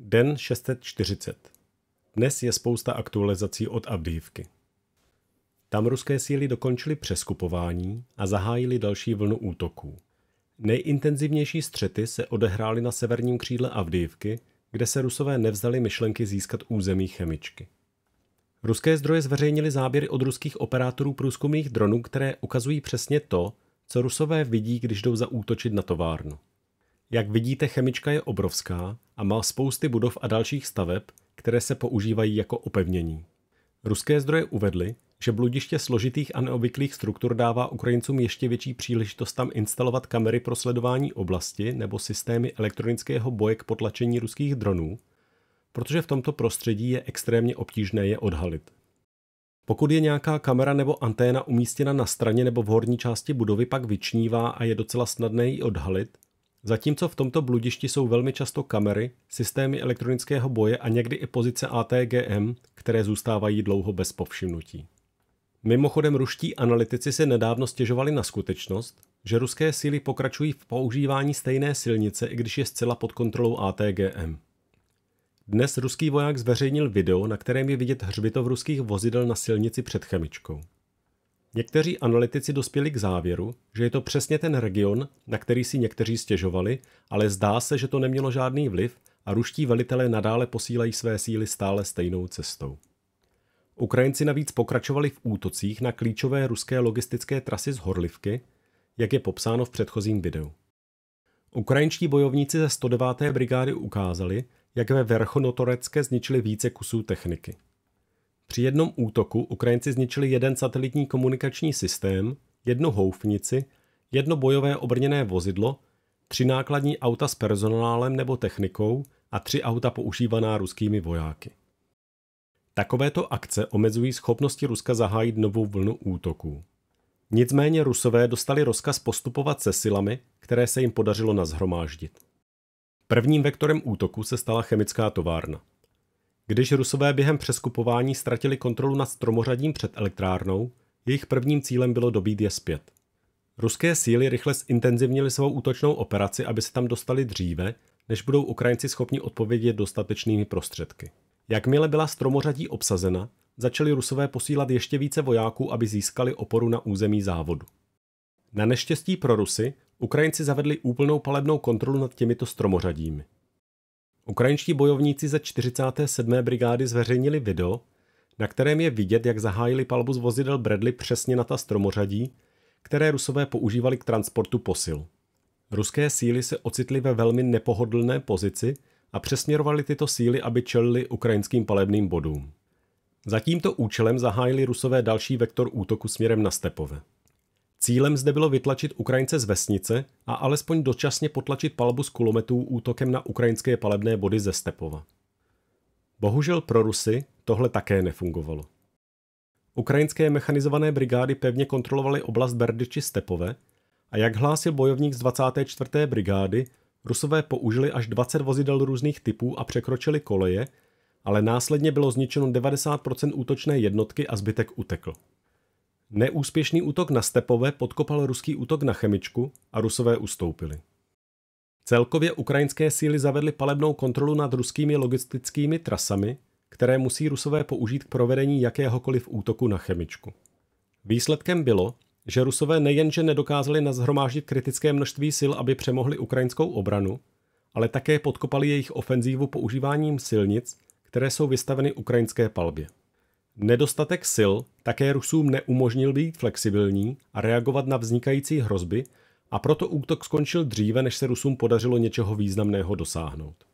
Den 640. Dnes je spousta aktualizací od Abdijivky. Tam ruské síly dokončily přeskupování a zahájili další vlnu útoků. Nejintenzivnější střety se odehrály na severním křídle Avdívky, kde se rusové nevzdali myšlenky získat území chemičky. Ruské zdroje zveřejnili záběry od ruských operátorů průzkumných dronů, které ukazují přesně to, co rusové vidí, když jdou zaútočit na továrnu. Jak vidíte, chemička je obrovská a má spousty budov a dalších staveb, které se používají jako opevnění. Ruské zdroje uvedly, že bludiště složitých a neobvyklých struktur dává Ukrajincům ještě větší příležitost tam instalovat kamery pro sledování oblasti nebo systémy elektronického boje k potlačení ruských dronů, protože v tomto prostředí je extrémně obtížné je odhalit. Pokud je nějaká kamera nebo anténa umístěna na straně nebo v horní části budovy, pak vyčnívá a je docela snadné ji odhalit, Zatímco v tomto bludišti jsou velmi často kamery, systémy elektronického boje a někdy i pozice ATGM, které zůstávají dlouho bez povšimnutí. Mimochodem ruští analytici se nedávno stěžovali na skutečnost, že ruské síly pokračují v používání stejné silnice, i když je zcela pod kontrolou ATGM. Dnes ruský voják zveřejnil video, na kterém je vidět hřbitov ruských vozidel na silnici před chemičkou. Někteří analytici dospěli k závěru, že je to přesně ten region, na který si někteří stěžovali, ale zdá se, že to nemělo žádný vliv a ruští velitelé nadále posílají své síly stále stejnou cestou. Ukrajinci navíc pokračovali v útocích na klíčové ruské logistické trasy z Horlivky, jak je popsáno v předchozím videu. Ukrajinští bojovníci ze 109. brigády ukázali, jak ve Verchonotorecké zničili více kusů techniky. Při jednom útoku Ukrajinci zničili jeden satelitní komunikační systém, jednu houfnici, jedno bojové obrněné vozidlo, tři nákladní auta s personálem nebo technikou a tři auta používaná ruskými vojáky. Takovéto akce omezují schopnosti Ruska zahájit novou vlnu útoků. Nicméně Rusové dostali rozkaz postupovat se silami, které se jim podařilo nazhromáždit. Prvním vektorem útoku se stala chemická továrna. Když Rusové během přeskupování ztratili kontrolu nad stromořadím před elektrárnou, jejich prvním cílem bylo dobít je zpět. Ruské síly rychle zintenzivnily svou útočnou operaci, aby se tam dostali dříve, než budou Ukrajinci schopni odpovědět dostatečnými prostředky. Jakmile byla stromořadí obsazena, začali Rusové posílat ještě více vojáků, aby získali oporu na území závodu. Na neštěstí pro Rusy Ukrajinci zavedli úplnou palebnou kontrolu nad těmito stromořadími. Ukrajinští bojovníci ze 47. brigády zveřejnili video, na kterém je vidět, jak zahájili palbu z vozidel Bradley přesně na ta stromořadí, které rusové používali k transportu posil. Ruské síly se ocitly ve velmi nepohodlné pozici a přesměrovali tyto síly, aby čelili ukrajinským palebným bodům. Za tímto účelem zahájili rusové další vektor útoku směrem na stepove. Cílem zde bylo vytlačit Ukrajince z vesnice a alespoň dočasně potlačit palbu z kulometů útokem na ukrajinské palebné body ze Stepova. Bohužel pro Rusy tohle také nefungovalo. Ukrajinské mechanizované brigády pevně kontrolovaly oblast Berdyči Stepove a jak hlásil bojovník z 24. brigády, Rusové použili až 20 vozidel různých typů a překročili koleje, ale následně bylo zničeno 90% útočné jednotky a zbytek utekl. Neúspěšný útok na Stepové podkopal ruský útok na Chemičku a Rusové ustoupili. Celkově ukrajinské síly zavedly palebnou kontrolu nad ruskými logistickými trasami, které musí Rusové použít k provedení jakéhokoliv útoku na Chemičku. Výsledkem bylo, že Rusové nejenže nedokázali nazhromáždit kritické množství sil, aby přemohli ukrajinskou obranu, ale také podkopali jejich ofenzívu používáním silnic, které jsou vystaveny ukrajinské palbě. Nedostatek sil také Rusům neumožnil být flexibilní a reagovat na vznikající hrozby, a proto útok skončil dříve, než se Rusům podařilo něčeho významného dosáhnout.